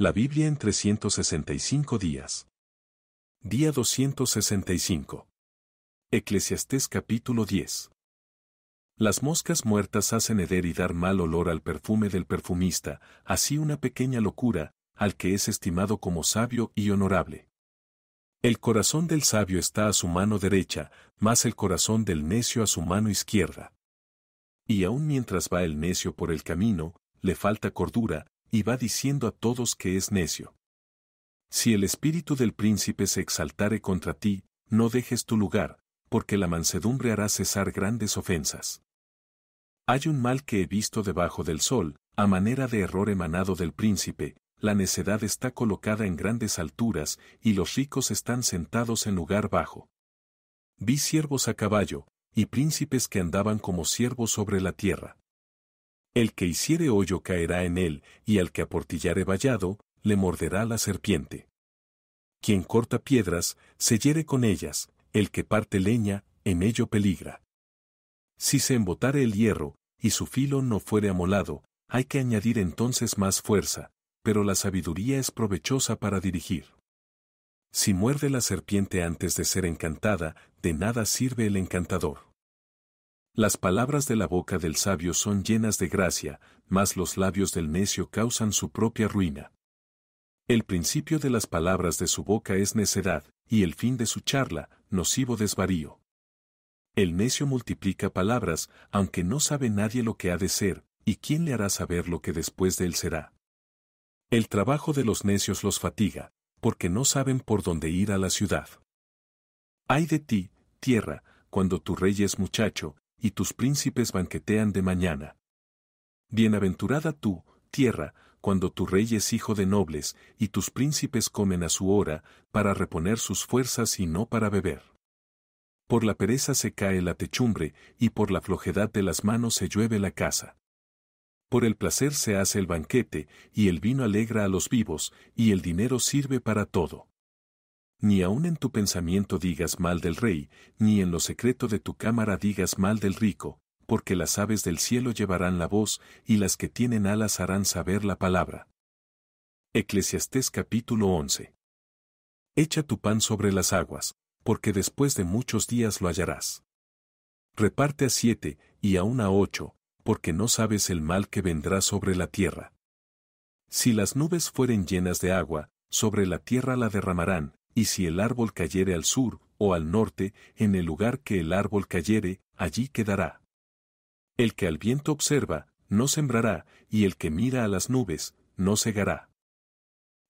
La Biblia en 365 días. Día 265. Eclesiastés capítulo 10. Las moscas muertas hacen heder y dar mal olor al perfume del perfumista, así una pequeña locura, al que es estimado como sabio y honorable. El corazón del sabio está a su mano derecha, más el corazón del necio a su mano izquierda. Y aun mientras va el necio por el camino, le falta cordura, y va diciendo a todos que es necio. Si el espíritu del príncipe se exaltare contra ti, no dejes tu lugar, porque la mansedumbre hará cesar grandes ofensas. Hay un mal que he visto debajo del sol, a manera de error emanado del príncipe, la necedad está colocada en grandes alturas, y los ricos están sentados en lugar bajo. Vi siervos a caballo, y príncipes que andaban como siervos sobre la tierra. El que hiciere hoyo caerá en él, y al que aportillare vallado, le morderá la serpiente. Quien corta piedras, se hiere con ellas, el que parte leña, en ello peligra. Si se embotare el hierro, y su filo no fuere amolado, hay que añadir entonces más fuerza, pero la sabiduría es provechosa para dirigir. Si muerde la serpiente antes de ser encantada, de nada sirve el encantador. Las palabras de la boca del sabio son llenas de gracia, mas los labios del necio causan su propia ruina. El principio de las palabras de su boca es necedad, y el fin de su charla, nocivo desvarío. El necio multiplica palabras, aunque no sabe nadie lo que ha de ser, y quién le hará saber lo que después de él será. El trabajo de los necios los fatiga, porque no saben por dónde ir a la ciudad. Ay de ti, tierra, cuando tu rey es muchacho, y tus príncipes banquetean de mañana. Bienaventurada tú, tierra, cuando tu rey es hijo de nobles, y tus príncipes comen a su hora, para reponer sus fuerzas y no para beber. Por la pereza se cae la techumbre, y por la flojedad de las manos se llueve la casa. Por el placer se hace el banquete, y el vino alegra a los vivos, y el dinero sirve para todo ni aun en tu pensamiento digas mal del rey, ni en lo secreto de tu cámara digas mal del rico, porque las aves del cielo llevarán la voz, y las que tienen alas harán saber la palabra. Eclesiastés capítulo 11. Echa tu pan sobre las aguas, porque después de muchos días lo hallarás. Reparte a siete, y aun a ocho, porque no sabes el mal que vendrá sobre la tierra. Si las nubes fueren llenas de agua, sobre la tierra la derramarán, y si el árbol cayere al sur, o al norte, en el lugar que el árbol cayere, allí quedará. El que al viento observa, no sembrará, y el que mira a las nubes, no cegará.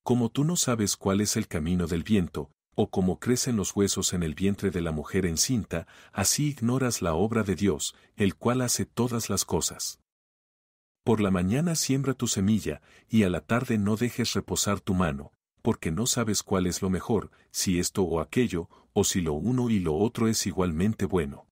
Como tú no sabes cuál es el camino del viento, o cómo crecen los huesos en el vientre de la mujer encinta, así ignoras la obra de Dios, el cual hace todas las cosas. Por la mañana siembra tu semilla, y a la tarde no dejes reposar tu mano, porque no sabes cuál es lo mejor, si esto o aquello, o si lo uno y lo otro es igualmente bueno.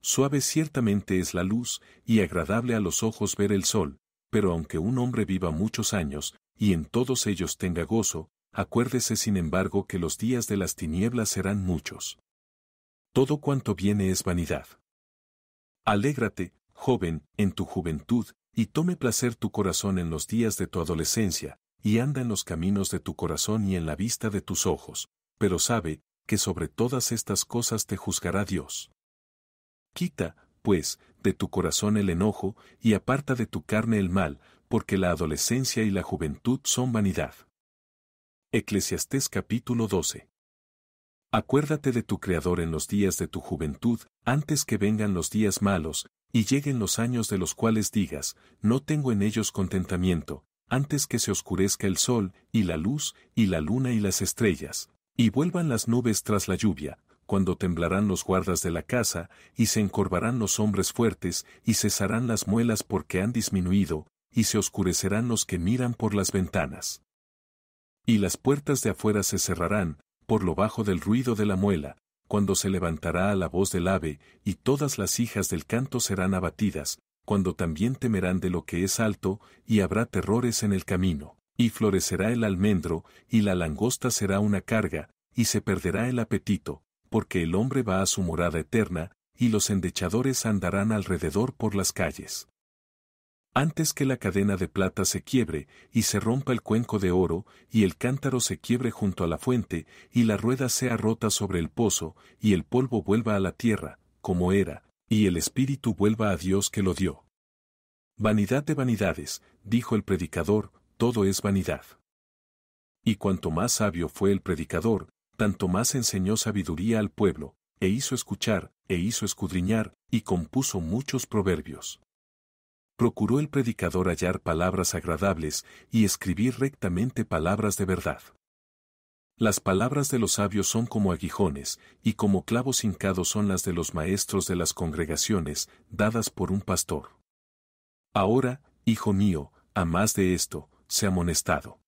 Suave ciertamente es la luz, y agradable a los ojos ver el sol, pero aunque un hombre viva muchos años, y en todos ellos tenga gozo, acuérdese sin embargo que los días de las tinieblas serán muchos. Todo cuanto viene es vanidad. Alégrate, joven, en tu juventud, y tome placer tu corazón en los días de tu adolescencia, y anda en los caminos de tu corazón y en la vista de tus ojos, pero sabe que sobre todas estas cosas te juzgará Dios. Quita, pues, de tu corazón el enojo, y aparta de tu carne el mal, porque la adolescencia y la juventud son vanidad. Eclesiastés capítulo 12. Acuérdate de tu Creador en los días de tu juventud, antes que vengan los días malos, y lleguen los años de los cuales digas, no tengo en ellos contentamiento, antes que se oscurezca el sol, y la luz, y la luna y las estrellas, y vuelvan las nubes tras la lluvia, cuando temblarán los guardas de la casa, y se encorvarán los hombres fuertes, y cesarán las muelas porque han disminuido, y se oscurecerán los que miran por las ventanas. Y las puertas de afuera se cerrarán, por lo bajo del ruido de la muela, cuando se levantará la voz del ave, y todas las hijas del canto serán abatidas, cuando también temerán de lo que es alto, y habrá terrores en el camino, y florecerá el almendro, y la langosta será una carga, y se perderá el apetito, porque el hombre va a su morada eterna, y los endechadores andarán alrededor por las calles. Antes que la cadena de plata se quiebre, y se rompa el cuenco de oro, y el cántaro se quiebre junto a la fuente, y la rueda sea rota sobre el pozo, y el polvo vuelva a la tierra, como era, y el espíritu vuelva a Dios que lo dio. Vanidad de vanidades, dijo el predicador, todo es vanidad. Y cuanto más sabio fue el predicador, tanto más enseñó sabiduría al pueblo, e hizo escuchar, e hizo escudriñar, y compuso muchos proverbios. Procuró el predicador hallar palabras agradables y escribir rectamente palabras de verdad. Las palabras de los sabios son como aguijones, y como clavos hincados son las de los maestros de las congregaciones, dadas por un pastor. Ahora, hijo mío, a más de esto, se amonestado.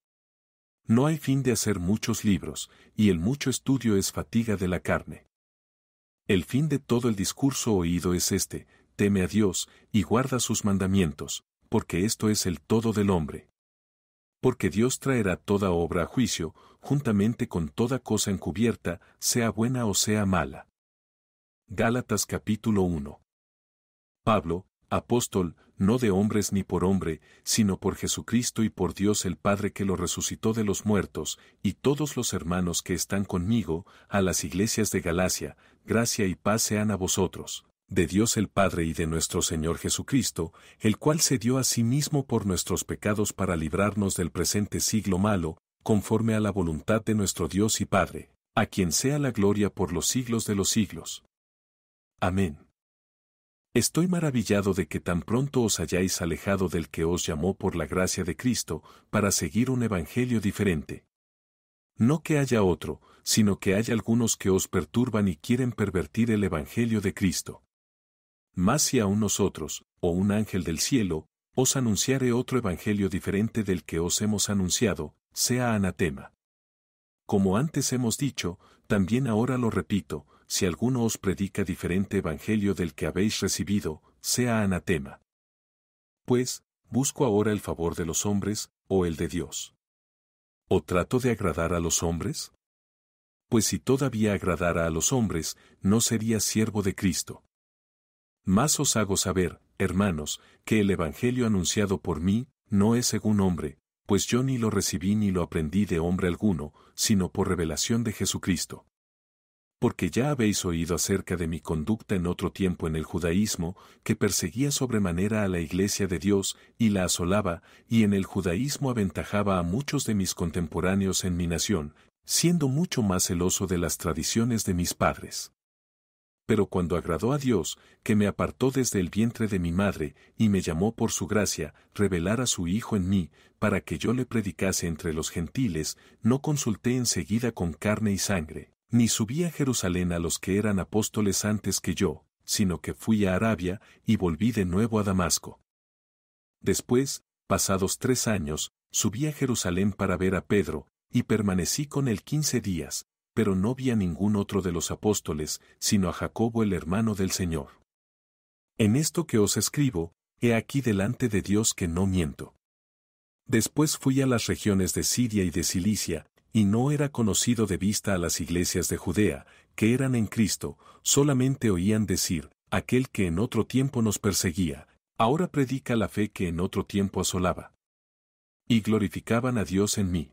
No hay fin de hacer muchos libros, y el mucho estudio es fatiga de la carne. El fin de todo el discurso oído es este, teme a Dios, y guarda sus mandamientos, porque esto es el todo del hombre porque Dios traerá toda obra a juicio, juntamente con toda cosa encubierta, sea buena o sea mala. Gálatas capítulo 1. Pablo, apóstol, no de hombres ni por hombre, sino por Jesucristo y por Dios el Padre que lo resucitó de los muertos, y todos los hermanos que están conmigo, a las iglesias de Galacia, gracia y paz sean a vosotros de Dios el Padre y de nuestro Señor Jesucristo, el cual se dio a sí mismo por nuestros pecados para librarnos del presente siglo malo, conforme a la voluntad de nuestro Dios y Padre, a quien sea la gloria por los siglos de los siglos. Amén. Estoy maravillado de que tan pronto os hayáis alejado del que os llamó por la gracia de Cristo, para seguir un evangelio diferente. No que haya otro, sino que hay algunos que os perturban y quieren pervertir el evangelio de Cristo. Mas si aún nosotros, o un ángel del cielo, os anunciare otro evangelio diferente del que os hemos anunciado, sea anatema. Como antes hemos dicho, también ahora lo repito, si alguno os predica diferente evangelio del que habéis recibido, sea anatema. Pues, busco ahora el favor de los hombres, o el de Dios. ¿O trato de agradar a los hombres? Pues si todavía agradara a los hombres, no sería siervo de Cristo. Mas os hago saber, hermanos, que el Evangelio anunciado por mí, no es según hombre, pues yo ni lo recibí ni lo aprendí de hombre alguno, sino por revelación de Jesucristo. Porque ya habéis oído acerca de mi conducta en otro tiempo en el judaísmo, que perseguía sobremanera a la iglesia de Dios, y la asolaba, y en el judaísmo aventajaba a muchos de mis contemporáneos en mi nación, siendo mucho más celoso de las tradiciones de mis padres pero cuando agradó a Dios, que me apartó desde el vientre de mi madre, y me llamó por su gracia, revelar a su Hijo en mí, para que yo le predicase entre los gentiles, no consulté enseguida con carne y sangre, ni subí a Jerusalén a los que eran apóstoles antes que yo, sino que fui a Arabia, y volví de nuevo a Damasco. Después, pasados tres años, subí a Jerusalén para ver a Pedro, y permanecí con él quince días, pero no vi a ningún otro de los apóstoles, sino a Jacobo el hermano del Señor. En esto que os escribo, he aquí delante de Dios que no miento. Después fui a las regiones de Siria y de Cilicia, y no era conocido de vista a las iglesias de Judea, que eran en Cristo, solamente oían decir, aquel que en otro tiempo nos perseguía, ahora predica la fe que en otro tiempo asolaba. Y glorificaban a Dios en mí.